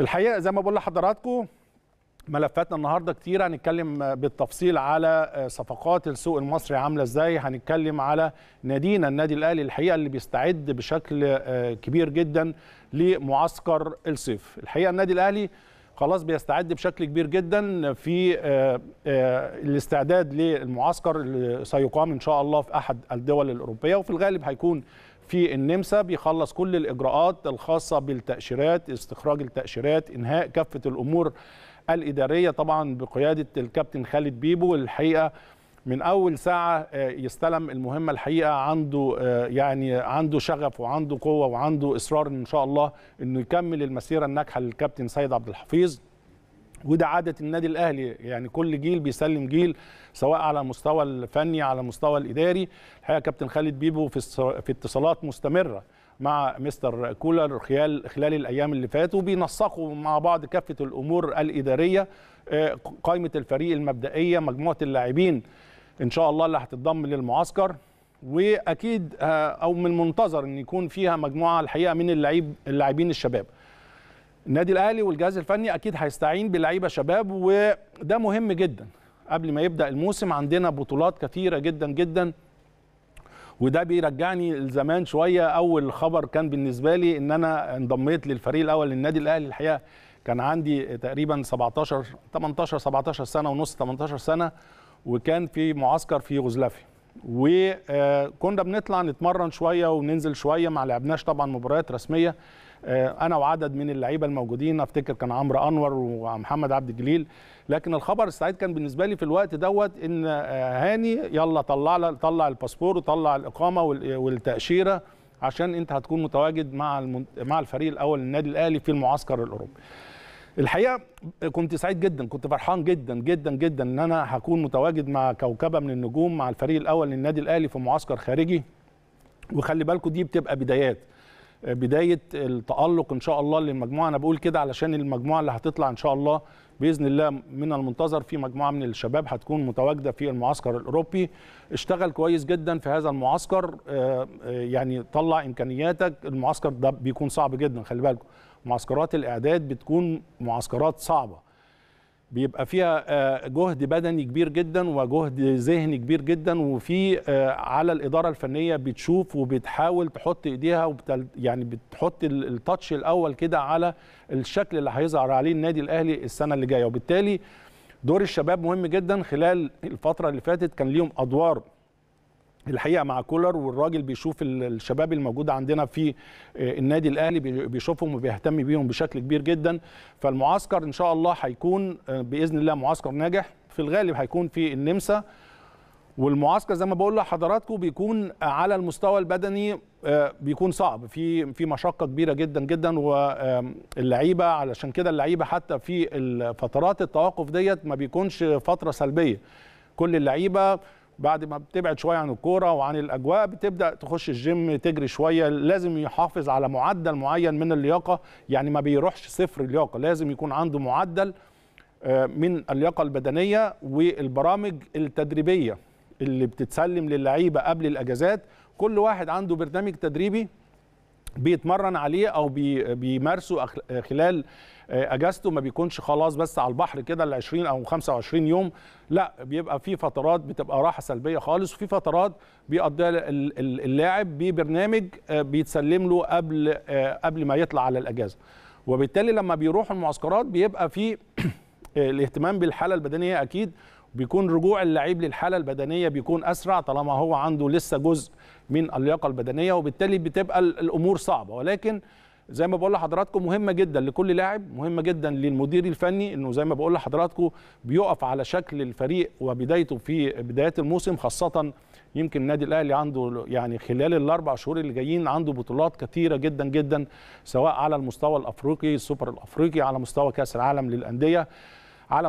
الحقيقه زي ما بقول لحضراتكم ملفاتنا النهارده كتير هنتكلم بالتفصيل على آه، صفقات السوق المصري عامله ازاي هنتكلم على نادينا النادي الاهلي الحقيقه اللي بيستعد بشكل آه، كبير جدا لمعسكر الصيف الحقيقه النادي الاهلي خلاص بيستعد بشكل كبير جدا في آه، الاستعداد للمعسكر اللي سيقام ان شاء الله في احد الدول الاوروبيه وفي الغالب هيكون في النمسا بيخلص كل الاجراءات الخاصه بالتاشيرات استخراج التاشيرات انهاء كافه الامور الاداريه طبعا بقياده الكابتن خالد بيبو الحقيقه من اول ساعه آه، يستلم المهمه الحقيقه عنده آه، يعني عنده شغف وعنده قوه وعنده اصرار ان شاء الله انه يكمل المسيره الناجحه للكابتن سيد عبد الحفيظ وده عاده النادي الاهلي يعني كل جيل بيسلم جيل سواء على مستوى الفني على مستوى الاداري الحقيقه كابتن خالد بيبو في في اتصالات مستمره مع مستر كولر خلال خلال الايام اللي فاتت وبينسقوا مع بعض كافه الامور الاداريه آه، قائمه الفريق المبدئيه مجموعه اللاعبين ان شاء الله اللي هتتضم للمعسكر واكيد آه، او من المنتظر ان يكون فيها مجموعه الحقيقه من اللاعبين الشباب النادي الاهلي والجهاز الفني اكيد هيستعين بلعيبه شباب وده مهم جدا قبل ما يبدا الموسم عندنا بطولات كثيره جدا جدا وده بيرجعني لزمان شويه اول خبر كان بالنسبه لي ان انا انضميت للفريق الاول للنادي الاهلي الحقيقه كان عندي تقريبا 17 18 17 سنه ونص 18 سنه وكان في معسكر في يوغوسلافيا وكنا بنطلع نتمرن شويه وننزل شويه ما لعبناش طبعا مباريات رسميه آه، انا وعدد من اللعيبه الموجودين افتكر كان عمرو انور ومحمد عبد الجليل لكن الخبر السعيد كان بالنسبه لي في الوقت دوت ان آه، هاني يلا طلع طلع الباسبور وطلع الاقامه والتاشيره عشان انت هتكون متواجد مع مع الفريق الاول النادي الاهلي في المعسكر الاوروبي الحقيقه كنت سعيد جدا كنت فرحان جدا جدا جدا ان انا هكون متواجد مع كوكبه من النجوم مع الفريق الاول للنادي الاهلي في معسكر خارجي وخلي بالكم دي بتبقى بدايات بدايه التالق ان شاء الله للمجموعه انا بقول كده علشان المجموعه اللي هتطلع ان شاء الله باذن الله من المنتظر في مجموعه من الشباب هتكون متواجده في المعسكر الاوروبي اشتغل كويس جدا في هذا المعسكر آه، آه، يعني طلع امكانياتك المعسكر ده بيكون صعب جدا خلي بالكم معسكرات الاعداد بتكون معسكرات صعبه بيبقى فيها آه، جهد بدني كبير جدا وجهد ذهني كبير جدا وفي آه، على الاداره الفنيه بتشوف وبتحاول تحط ايديها وبتل يعني بتحط التاتش الاول كده على الشكل اللي هيظهر عليه النادي الاهلي السنه اللي جايه وبالتالي دور الشباب مهم جدا خلال الفتره اللي فاتت كان ليهم ادوار الحقيقه مع كولر والراجل بيشوف الشباب الموجود عندنا في آه، النادي الاهلي بيشوفهم وبيهتم بيهم بشكل كبير جدا فالمعسكر ان شاء الله هيكون آه، باذن الله معسكر ناجح في الغالب هيكون في النمسا والمعسكر زي ما بقول لحضراتكم بيكون على المستوى البدني آه، بيكون صعب في في مشقه كبيره جدا جدا واللعيبه علشان كده اللعيبه حتى في فترات التوقف ديت ما بيكونش فتره سلبيه كل اللعيبه بعد ما بتبعد شويه عن الكوره وعن الاجواء بتبدا تخش الجيم تجري شويه لازم يحافظ على معدل معين من اللياقه يعني ما بيروحش صفر لياقه لازم يكون عنده معدل آه، من اللياقه البدنيه والبرامج التدريبيه اللي بتتسلم للعيبه قبل الاجازات كل واحد عنده برنامج تدريبي بيتمرن عليه او بيمارسه خلال اجازته ما بيكونش خلاص بس على البحر كده ال 20 او 25 يوم لا بيبقى في فترات بتبقى راحه سلبيه خالص وفي فترات بيقضيها اللاعب ببرنامج آه، بيتسلم له قبل آه، قبل ما يطلع على الاجازه وبالتالي لما بيروح المعسكرات بيبقى في الاهتمام بالحاله البدنيه اكيد بيكون رجوع اللعيب للحاله البدنيه بيكون اسرع طالما هو عنده لسه جزء من اللياقه البدنيه وبالتالي بتبقى الامور صعبه ولكن زي ما بقول لحضراتكم مهمه جدا لكل لاعب مهمه جدا للمدير الفني انه زي ما بقول لحضراتكم بيقف على شكل الفريق وبدايته في بدايات الموسم خاصه يمكن النادي الاهلي عنده يعني خلال الاربع شهور اللي جايين عنده بطولات كثيره جدا جدا سواء على المستوى الافريقي السوبر الافريقي على مستوى كاس العالم للانديه على